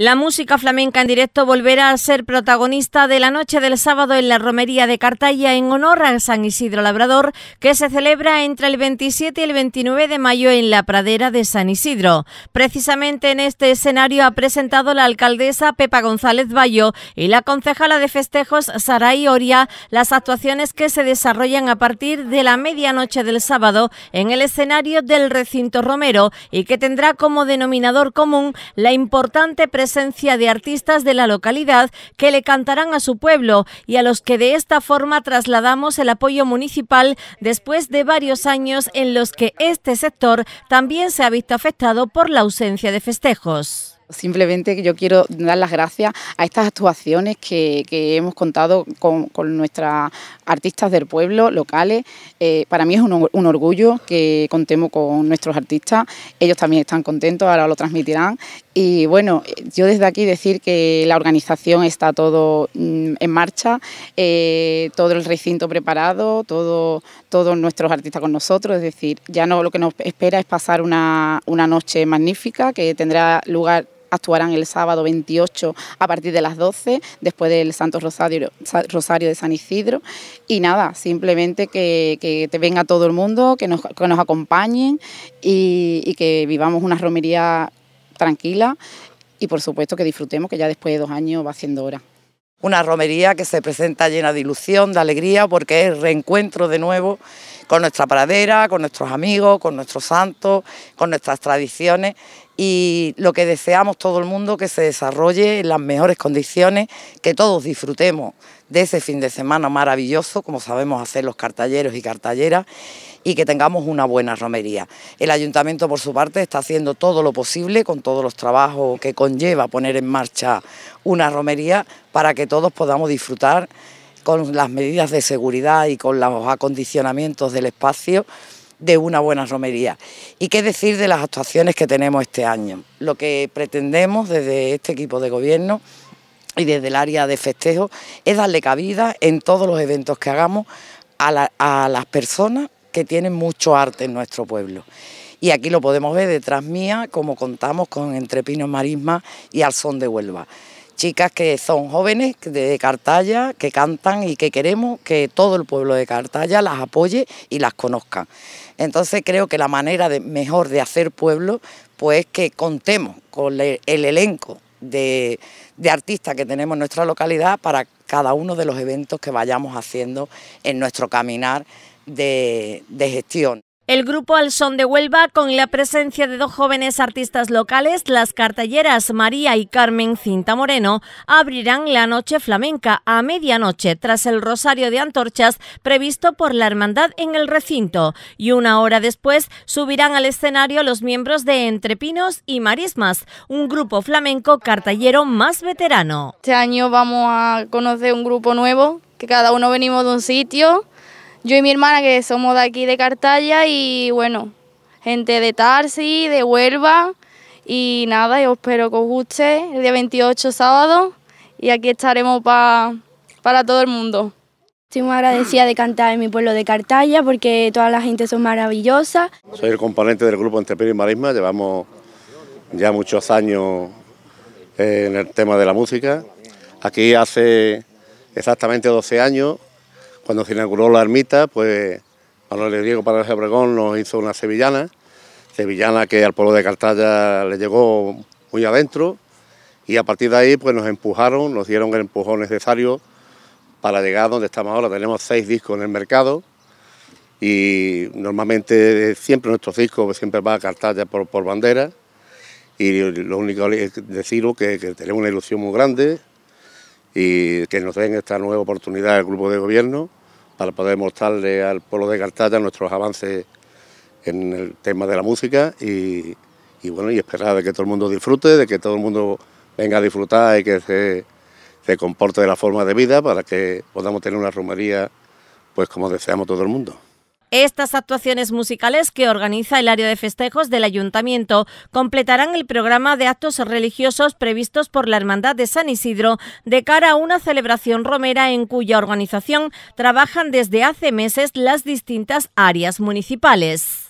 La música flamenca en directo volverá a ser protagonista de la noche del sábado en la romería de Cartaya en honor a San Isidro Labrador, que se celebra entre el 27 y el 29 de mayo en la pradera de San Isidro. Precisamente en este escenario ha presentado la alcaldesa Pepa González Bayo y la concejala de festejos Saray Oria las actuaciones que se desarrollan a partir de la medianoche del sábado en el escenario del recinto romero y que tendrá como denominador común la importante presencia presencia de artistas de la localidad que le cantarán a su pueblo y a los que de esta forma trasladamos el apoyo municipal después de varios años en los que este sector también se ha visto afectado por la ausencia de festejos. Simplemente yo quiero dar las gracias a estas actuaciones que, hemos contado con, nuestras artistas del pueblo, locales. Eh, para mí es un, orgullo que contemos con nuestros artistas. Ellos también están contentos, ahora lo transmitirán. Y bueno, yo desde aquí decir que la organización está todo mm, en marcha, eh, todo el recinto preparado, todo, todos nuestros artistas con nosotros, es decir, ya no lo que nos espera es pasar una, noche magnífica que tendrá lugar actuarán el sábado 28 a partir de las 12, después del Santo Rosario, de San Isidro. Y nada, simplemente que, te venga todo el mundo, que nos, acompañen y, y, que vivamos una romería tranquila y por supuesto que disfrutemos que ya después de dos años va haciendo hora. Una romería que se presenta llena de ilusión, de alegría, porque es reencuentro de nuevo con nuestra pradera, con nuestros amigos, con nuestros santos, con nuestras tradiciones y lo que deseamos todo el mundo que se desarrolle en las mejores condiciones, que todos disfrutemos de ese fin de semana maravilloso, como sabemos hacer los cartalleros y cartalleras, y que tengamos una buena romería. El ayuntamiento, por su parte, está haciendo todo lo posible con todos los trabajos que conlleva poner en marcha una romería para que todos podamos disfrutar con las medidas de seguridad y con los acondicionamientos del espacio de una buena romería. ¿Y qué decir de las actuaciones que tenemos este año? Lo que pretendemos desde este equipo de gobierno y desde el área de festejo es darle cabida en todos los eventos que hagamos a, las personas que tienen mucho arte en nuestro pueblo. Y aquí lo podemos ver detrás mía, como contamos con Entrepinos Marisma y Alzón de Huelva. Chicas que son jóvenes de Cartalla, que cantan y que queremos que todo el pueblo de Cartalla las apoye y las conozca. Entonces creo que la manera de, mejor de hacer pueblo pues que contemos con el elenco de, artistas que tenemos en nuestra localidad para cada uno de los eventos que vayamos haciendo en nuestro caminar de gestión. El grupo Al Son de Huelva, con la presencia de dos jóvenes artistas locales, las cartalleras María y Carmen Cinta Moreno, abrirán la noche flamenca a medianoche tras el rosario de antorchas previsto por la hermandad en el recinto. Y una hora después subirán al escenario los miembros de Entrepinos y Marismas, un grupo flamenco cartallero más veterano. Este año vamos a conocer un grupo nuevo, que cada uno venimos de un sitio yo y mi hermana que somos de aquí de Cartaya y bueno, gente de Tarsi, de Huelva y nada, yo espero que os guste el día 28 sábado y aquí estaremos para todo el mundo. Estoy muy agradecida de cantar en mi pueblo de Cartaya porque toda la gente son maravillosa. Soy el componente del grupo Entre y Marisma, llevamos ya muchos años eh, en el tema de la música. Aquí hace exactamente 12 años cuando se inauguró la ermita, pues Manuel Diego para el nos hizo una sevillana, sevillana que al pueblo de Cartalla le llegó muy adentro y a partir de ahí pues nos empujaron, nos dieron el empujón necesario para llegar donde estamos ahora. Tenemos seis discos en el mercado y normalmente siempre nuestros discos siempre va a Cartaya por, bandera y lo único es deciros que, que, tenemos una ilusión muy grande y que nos den esta nueva oportunidad del grupo de gobierno para poder mostrarle al pueblo de Cartaya nuestros avances en el tema de la música y, bueno, y esperar de que todo el mundo disfrute, de que todo el mundo venga a disfrutar y que se, se comporte de la forma de vida para que podamos tener una romería pues como deseamos todo el mundo. Estas actuaciones musicales que organiza el área de festejos del ayuntamiento completarán el programa de actos religiosos previstos por la Hermandad de San Isidro de cara a una celebración romera en cuya organización trabajan desde hace meses las distintas áreas municipales.